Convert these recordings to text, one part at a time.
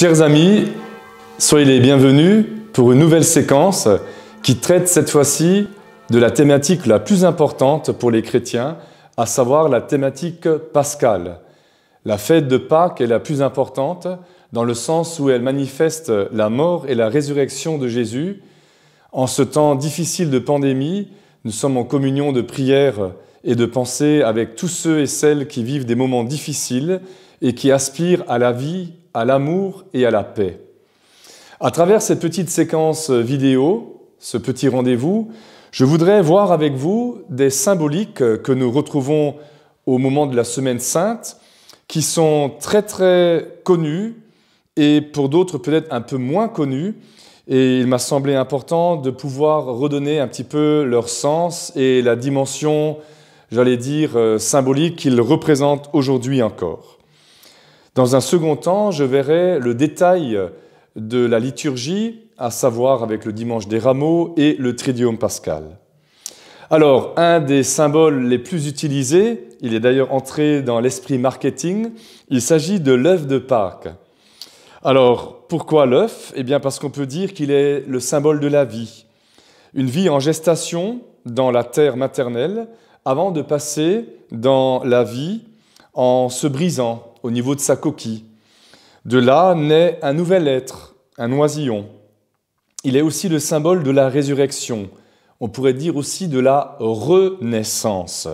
Chers amis, soyez les bienvenus pour une nouvelle séquence qui traite cette fois-ci de la thématique la plus importante pour les chrétiens, à savoir la thématique pascale. La fête de Pâques est la plus importante dans le sens où elle manifeste la mort et la résurrection de Jésus. En ce temps difficile de pandémie, nous sommes en communion de prière et de pensée avec tous ceux et celles qui vivent des moments difficiles et qui aspirent à la vie à l'amour et à la paix. À travers cette petite séquence vidéo, ce petit rendez-vous, je voudrais voir avec vous des symboliques que nous retrouvons au moment de la Semaine Sainte, qui sont très très connues et pour d'autres peut-être un peu moins connues. Et il m'a semblé important de pouvoir redonner un petit peu leur sens et la dimension, j'allais dire, euh, symbolique qu'ils représentent aujourd'hui encore. Dans un second temps, je verrai le détail de la liturgie, à savoir avec le dimanche des rameaux et le Tridium pascal. Alors, un des symboles les plus utilisés, il est d'ailleurs entré dans l'esprit marketing, il s'agit de l'œuf de Pâques. Alors, pourquoi l'œuf Eh bien, parce qu'on peut dire qu'il est le symbole de la vie. Une vie en gestation dans la terre maternelle avant de passer dans la vie en se brisant, au niveau de sa coquille. De là naît un nouvel être, un oisillon. Il est aussi le symbole de la résurrection, on pourrait dire aussi de la renaissance.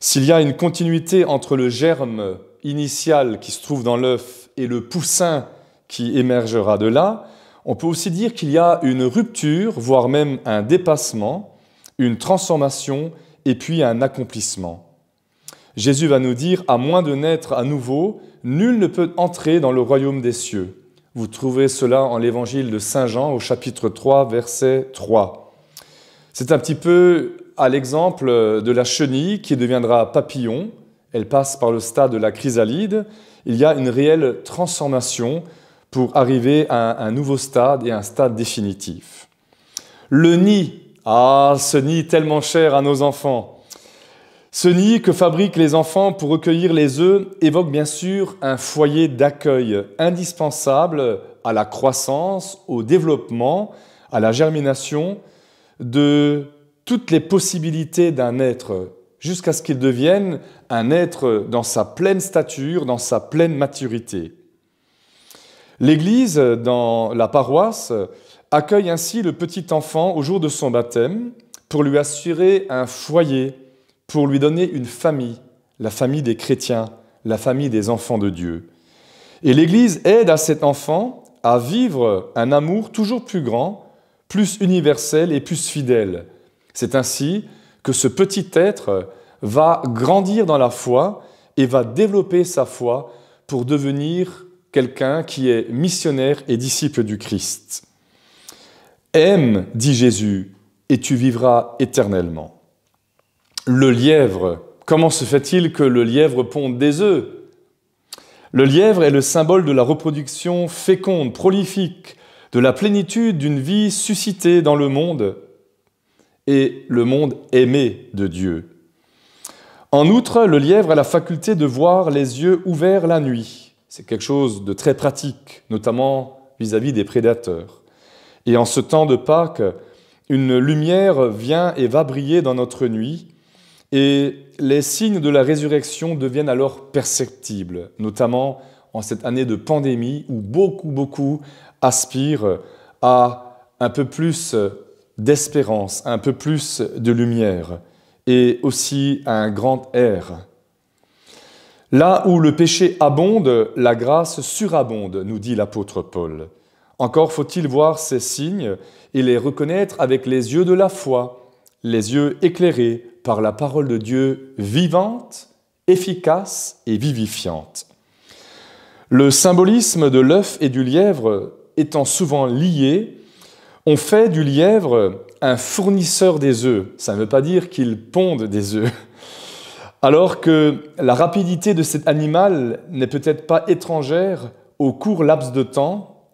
S'il y a une continuité entre le germe initial qui se trouve dans l'œuf et le poussin qui émergera de là, on peut aussi dire qu'il y a une rupture, voire même un dépassement, une transformation et puis un accomplissement. Jésus va nous dire, à moins de naître à nouveau, nul ne peut entrer dans le royaume des cieux. Vous trouvez cela en l'évangile de Saint Jean au chapitre 3, verset 3. C'est un petit peu à l'exemple de la chenille qui deviendra papillon. Elle passe par le stade de la chrysalide. Il y a une réelle transformation pour arriver à un nouveau stade et un stade définitif. Le nid, ah, ce nid tellement cher à nos enfants, ce nid que fabriquent les enfants pour recueillir les œufs évoque bien sûr un foyer d'accueil indispensable à la croissance, au développement, à la germination de toutes les possibilités d'un être jusqu'à ce qu'il devienne un être dans sa pleine stature, dans sa pleine maturité. L'Église, dans la paroisse, accueille ainsi le petit enfant au jour de son baptême pour lui assurer un foyer, pour lui donner une famille, la famille des chrétiens, la famille des enfants de Dieu. Et l'Église aide à cet enfant à vivre un amour toujours plus grand, plus universel et plus fidèle. C'est ainsi que ce petit être va grandir dans la foi et va développer sa foi pour devenir quelqu'un qui est missionnaire et disciple du Christ. Aime, dit Jésus, et tu vivras éternellement le lièvre. Comment se fait-il que le lièvre ponde des œufs Le lièvre est le symbole de la reproduction féconde, prolifique, de la plénitude d'une vie suscitée dans le monde et le monde aimé de Dieu. En outre, le lièvre a la faculté de voir les yeux ouverts la nuit. C'est quelque chose de très pratique, notamment vis-à-vis des prédateurs. Et en ce temps de Pâques, une lumière vient et va briller dans notre nuit et les signes de la résurrection deviennent alors perceptibles, notamment en cette année de pandémie où beaucoup, beaucoup aspirent à un peu plus d'espérance, un peu plus de lumière et aussi à un grand air. Là où le péché abonde, la grâce surabonde, nous dit l'apôtre Paul. Encore faut-il voir ces signes et les reconnaître avec les yeux de la foi, les yeux éclairés par la parole de Dieu vivante, efficace et vivifiante. Le symbolisme de l'œuf et du lièvre étant souvent lié, on fait du lièvre un fournisseur des œufs. Ça ne veut pas dire qu'il ponde des œufs. Alors que la rapidité de cet animal n'est peut-être pas étrangère au court laps de temps,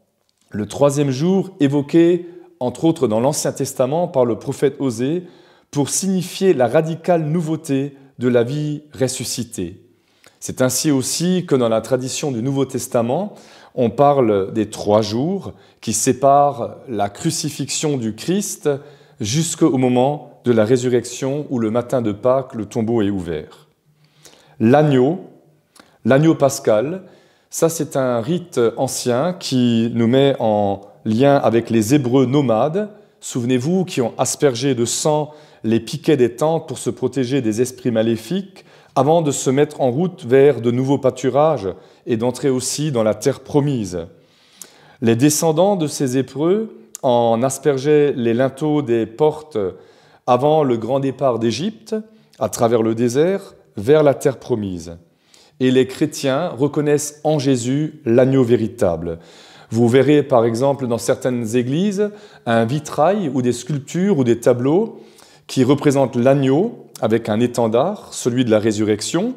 le troisième jour évoqué entre autres dans l'Ancien Testament par le prophète Osée, pour signifier la radicale nouveauté de la vie ressuscitée. C'est ainsi aussi que dans la tradition du Nouveau Testament, on parle des trois jours qui séparent la crucifixion du Christ jusqu'au moment de la résurrection où le matin de Pâques, le tombeau est ouvert. L'agneau, l'agneau pascal, ça c'est un rite ancien qui nous met en lien avec les Hébreux nomades souvenez-vous, qui ont aspergé de sang les piquets des tentes pour se protéger des esprits maléfiques, avant de se mettre en route vers de nouveaux pâturages et d'entrer aussi dans la terre promise. Les descendants de ces épreux en aspergeaient les linteaux des portes avant le grand départ d'Égypte, à travers le désert, vers la terre promise. Et les chrétiens reconnaissent en Jésus l'agneau véritable. Vous verrez par exemple dans certaines églises un vitrail ou des sculptures ou des tableaux qui représentent l'agneau avec un étendard, celui de la résurrection,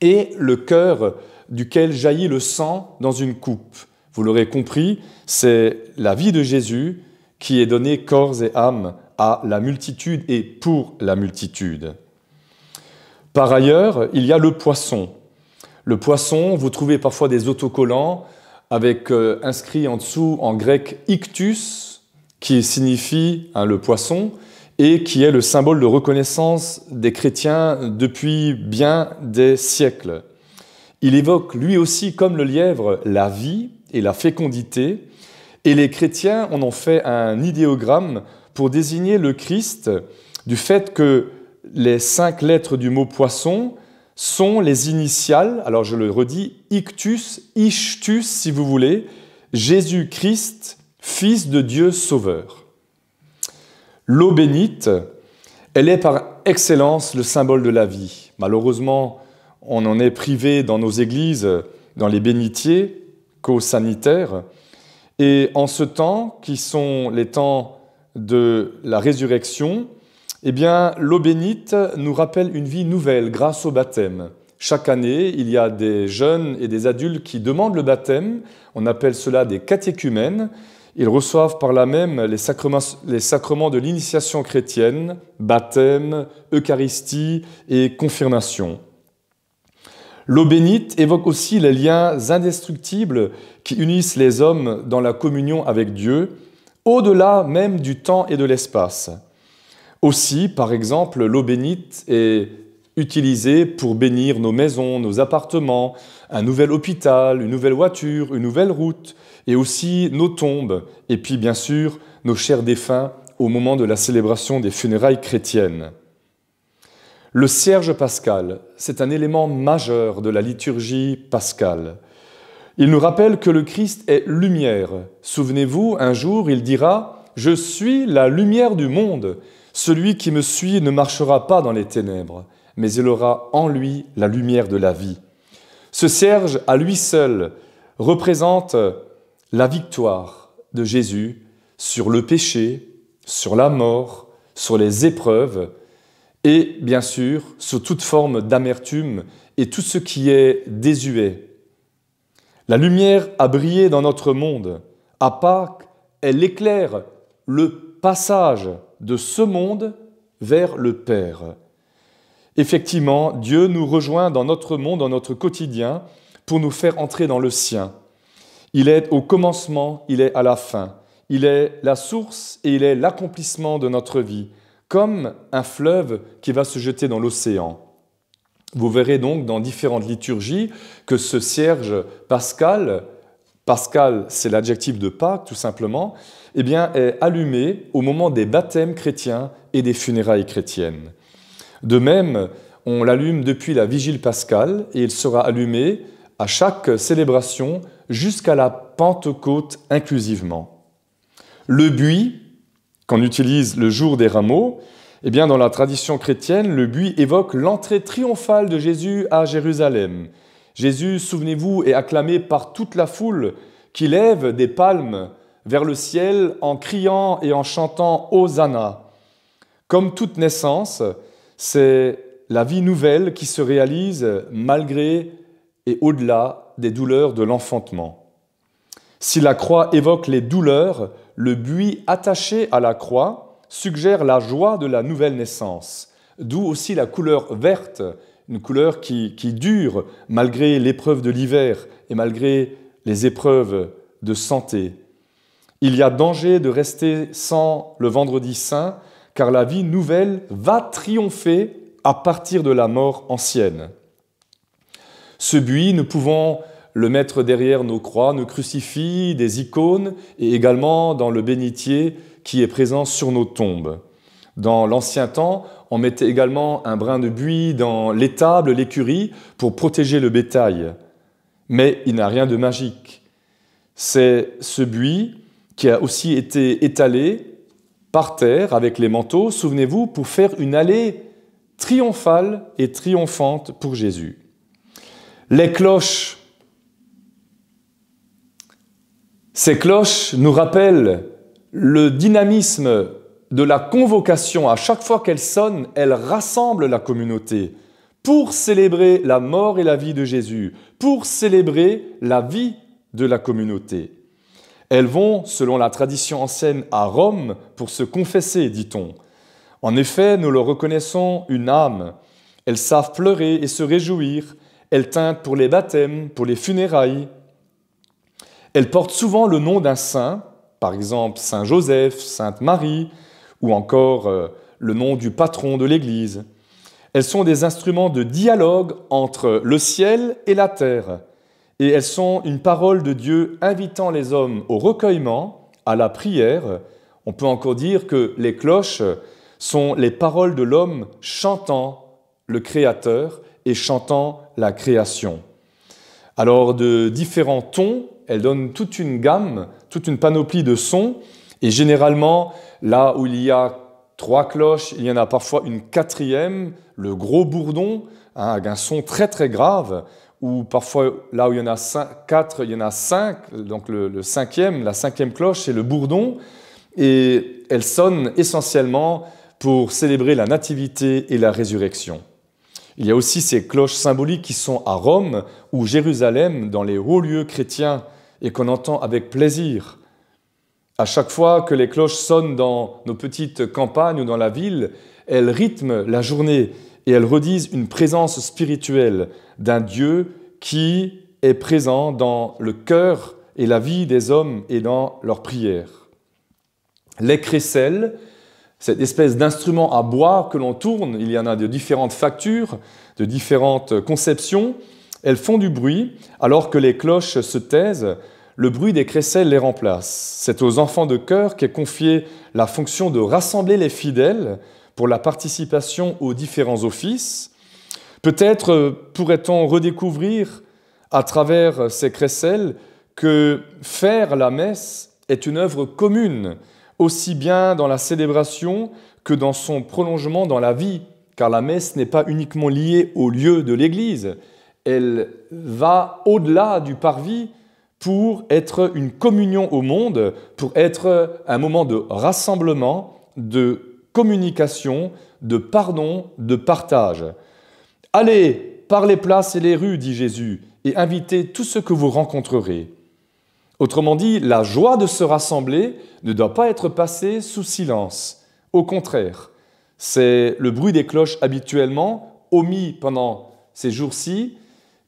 et le cœur duquel jaillit le sang dans une coupe. Vous l'aurez compris, c'est la vie de Jésus qui est donnée corps et âme à la multitude et pour la multitude. Par ailleurs, il y a le poisson. Le poisson, vous trouvez parfois des autocollants avec euh, inscrit en dessous en grec ictus, qui signifie hein, le poisson, et qui est le symbole de reconnaissance des chrétiens depuis bien des siècles. Il évoque lui aussi, comme le lièvre, la vie et la fécondité, et les chrétiens en ont fait un idéogramme pour désigner le Christ du fait que les cinq lettres du mot poisson sont les initiales, alors je le redis, ictus, ichtus si vous voulez, Jésus-Christ, fils de Dieu sauveur. L'eau bénite, elle est par excellence le symbole de la vie. Malheureusement, on en est privé dans nos églises, dans les bénitiers, qu'aux sanitaires. Et en ce temps, qui sont les temps de la résurrection, eh bien, l'eau bénite nous rappelle une vie nouvelle grâce au baptême. Chaque année, il y a des jeunes et des adultes qui demandent le baptême. On appelle cela des catéchumènes. Ils reçoivent par là même les sacrements, de l'initiation chrétienne, baptême, Eucharistie et confirmation. L'eau bénite évoque aussi les liens indestructibles qui unissent les hommes dans la communion avec Dieu, au-delà même du temps et de l'espace. Aussi, par exemple, l'eau bénite est utilisée pour bénir nos maisons, nos appartements, un nouvel hôpital, une nouvelle voiture, une nouvelle route, et aussi nos tombes, et puis bien sûr nos chers défunts au moment de la célébration des funérailles chrétiennes. Le cierge pascal, c'est un élément majeur de la liturgie pascale. Il nous rappelle que le Christ est lumière. Souvenez-vous, un jour, il dira ⁇ Je suis la lumière du monde ⁇ celui qui me suit ne marchera pas dans les ténèbres, mais il aura en lui la lumière de la vie. Ce cierge, à lui seul, représente la victoire de Jésus sur le péché, sur la mort, sur les épreuves, et bien sûr sur toute forme d'amertume et tout ce qui est désuet. La lumière a brillé dans notre monde. À Pâques, elle éclaire le passage de ce monde vers le Père. Effectivement, Dieu nous rejoint dans notre monde, dans notre quotidien, pour nous faire entrer dans le sien. Il est au commencement, il est à la fin. Il est la source et il est l'accomplissement de notre vie, comme un fleuve qui va se jeter dans l'océan. Vous verrez donc dans différentes liturgies que ce cierge pascal, Pascal, c'est l'adjectif de Pâques tout simplement, eh bien, est allumé au moment des baptêmes chrétiens et des funérailles chrétiennes. De même, on l'allume depuis la vigile pascale et il sera allumé à chaque célébration jusqu'à la Pentecôte inclusivement. Le buis, qu'on utilise le jour des rameaux, eh bien, dans la tradition chrétienne, le buis évoque l'entrée triomphale de Jésus à Jérusalem, Jésus, souvenez-vous, est acclamé par toute la foule qui lève des palmes vers le ciel en criant et en chantant Hosanna. Comme toute naissance, c'est la vie nouvelle qui se réalise malgré et au-delà des douleurs de l'enfantement. Si la croix évoque les douleurs, le buis attaché à la croix suggère la joie de la nouvelle naissance, d'où aussi la couleur verte une couleur qui, dure malgré l'épreuve de l'hiver et malgré les épreuves de santé. Il y a danger de rester sans le vendredi saint, car la vie nouvelle va triompher à partir de la mort ancienne. Ce buis, nous pouvons le mettre derrière nos croix, nos crucifix, des icônes, et également dans le bénitier qui est présent sur nos tombes. Dans l'ancien temps, on mettait également un brin de buis dans l'étable, l'écurie, pour protéger le bétail. Mais il n'a rien de magique. C'est ce buis qui a aussi été étalé par terre avec les manteaux, souvenez-vous, pour faire une allée triomphale et triomphante pour Jésus. Les cloches, ces cloches nous rappellent le dynamisme de la convocation, à chaque fois qu'elle sonne, elle rassemble la communauté pour célébrer la mort et la vie de Jésus, pour célébrer la vie de la communauté. Elles vont, selon la tradition ancienne, à Rome pour se confesser, dit-on. En effet, nous leur reconnaissons une âme. Elles savent pleurer et se réjouir. Elles teintent pour les baptêmes, pour les funérailles. Elles portent souvent le nom d'un saint, par exemple Saint Joseph, Sainte Marie, ou encore euh, le nom du patron de l'Église. Elles sont des instruments de dialogue entre le ciel et la terre, et elles sont une parole de Dieu invitant les hommes au recueillement, à la prière. On peut encore dire que les cloches sont les paroles de l'homme chantant le Créateur et chantant la création. Alors de différents tons, elles donnent toute une gamme, toute une panoplie de sons, et généralement, Là où il y a trois cloches, il y en a parfois une quatrième, le gros bourdon, hein, avec un son très très grave, ou parfois là où il y en a quatre, il y en a cinq, donc le, le cinquième, la cinquième cloche, c'est le bourdon, et elle sonne essentiellement pour célébrer la nativité et la résurrection. Il y a aussi ces cloches symboliques qui sont à Rome ou Jérusalem, dans les hauts lieux chrétiens, et qu'on entend avec plaisir. À chaque fois que les cloches sonnent dans nos petites campagnes ou dans la ville, elles rythment la journée et elles redisent une présence spirituelle d'un Dieu qui est présent dans le cœur et la vie des hommes et dans leurs prières. Les crécelles, cette espèce d'instrument à bois que l'on tourne, il y en a de différentes factures, de différentes conceptions, elles font du bruit alors que les cloches se taisent le bruit des crécelles les remplace. C'est aux enfants de chœur qu'est confiée la fonction de rassembler les fidèles pour la participation aux différents offices. Peut-être euh, pourrait-on redécouvrir à travers ces crécelles que faire la messe est une œuvre commune, aussi bien dans la célébration que dans son prolongement dans la vie, car la messe n'est pas uniquement liée au lieu de l'Église, elle va au-delà du parvis pour être une communion au monde, pour être un moment de rassemblement, de communication, de pardon, de partage. Allez par les places et les rues, dit Jésus, et invitez tout ce que vous rencontrerez. Autrement dit, la joie de se rassembler ne doit pas être passée sous silence. Au contraire, c'est le bruit des cloches habituellement omis pendant ces jours-ci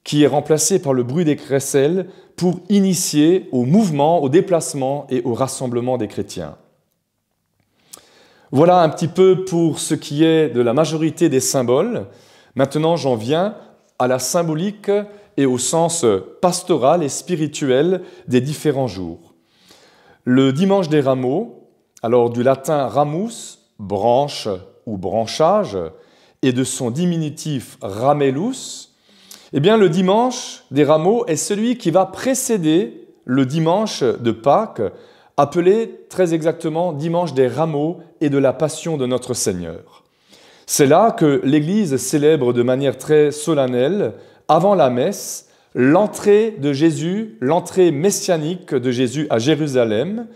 qui est remplacé par le bruit des crécelles, pour initier au mouvement, au déplacement et au rassemblement des chrétiens. Voilà un petit peu pour ce qui est de la majorité des symboles. Maintenant, j'en viens à la symbolique et au sens pastoral et spirituel des différents jours. Le dimanche des rameaux, alors du latin ramus, branche ou branchage, et de son diminutif ramellus, eh bien, le dimanche des rameaux est celui qui va précéder le dimanche de Pâques, appelé très exactement dimanche des rameaux et de la passion de notre Seigneur. C'est là que l'Église célèbre de manière très solennelle, avant la messe, l'entrée de Jésus, l'entrée messianique de Jésus à Jérusalem,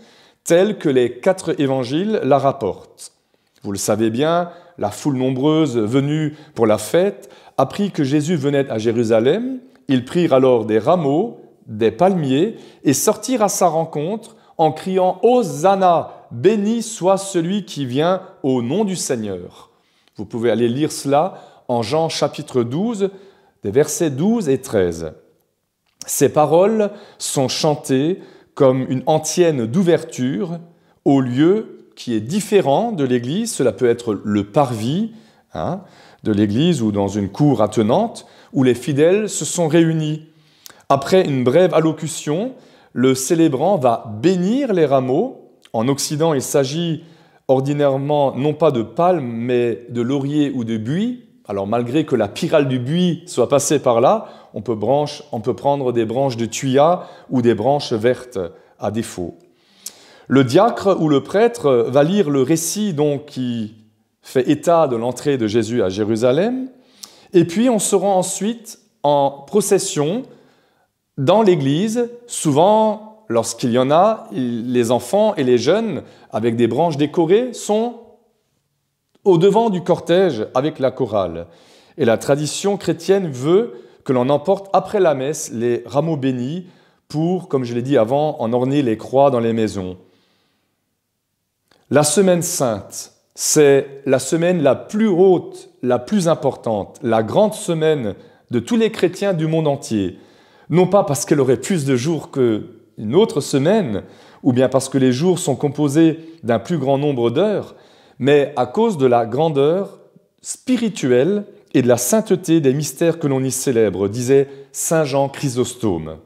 telle que les quatre évangiles la rapportent. Vous le savez bien, la foule nombreuse venue pour la fête après que Jésus venait à Jérusalem, ils prirent alors des rameaux, des palmiers, et sortirent à sa rencontre en criant Hosanna, béni soit celui qui vient au nom du Seigneur. Vous pouvez aller lire cela en Jean chapitre 12, des versets 12 et 13. Ces paroles sont chantées comme une antienne d'ouverture au lieu qui est différent de l'église, cela peut être le parvis, Hein, de l'Église ou dans une cour attenante où les fidèles se sont réunis. Après une brève allocution, le célébrant va bénir les rameaux. En Occident, il s'agit ordinairement non pas de palmes, mais de lauriers ou de buis. Alors malgré que la pyrale du buis soit passée par là, on peut, on peut prendre des branches de tuya ou des branches vertes à défaut. Le diacre ou le prêtre va lire le récit donc qui fait état de l'entrée de Jésus à Jérusalem. Et puis on se rend ensuite en procession dans l'église, souvent lorsqu'il y en a, les enfants et les jeunes, avec des branches décorées, sont au devant du cortège avec la chorale. Et la tradition chrétienne veut que l'on emporte après la messe les rameaux bénis pour, comme je l'ai dit avant, en orner les croix dans les maisons. La semaine sainte, c'est la semaine la plus haute, la plus importante, la grande semaine de tous les chrétiens du monde entier. Non pas parce qu'elle aurait plus de jours qu'une autre semaine, ou bien parce que les jours sont composés d'un plus grand nombre d'heures, mais à cause de la grandeur spirituelle et de la sainteté des mystères que l'on y célèbre, disait Saint Jean Chrysostome.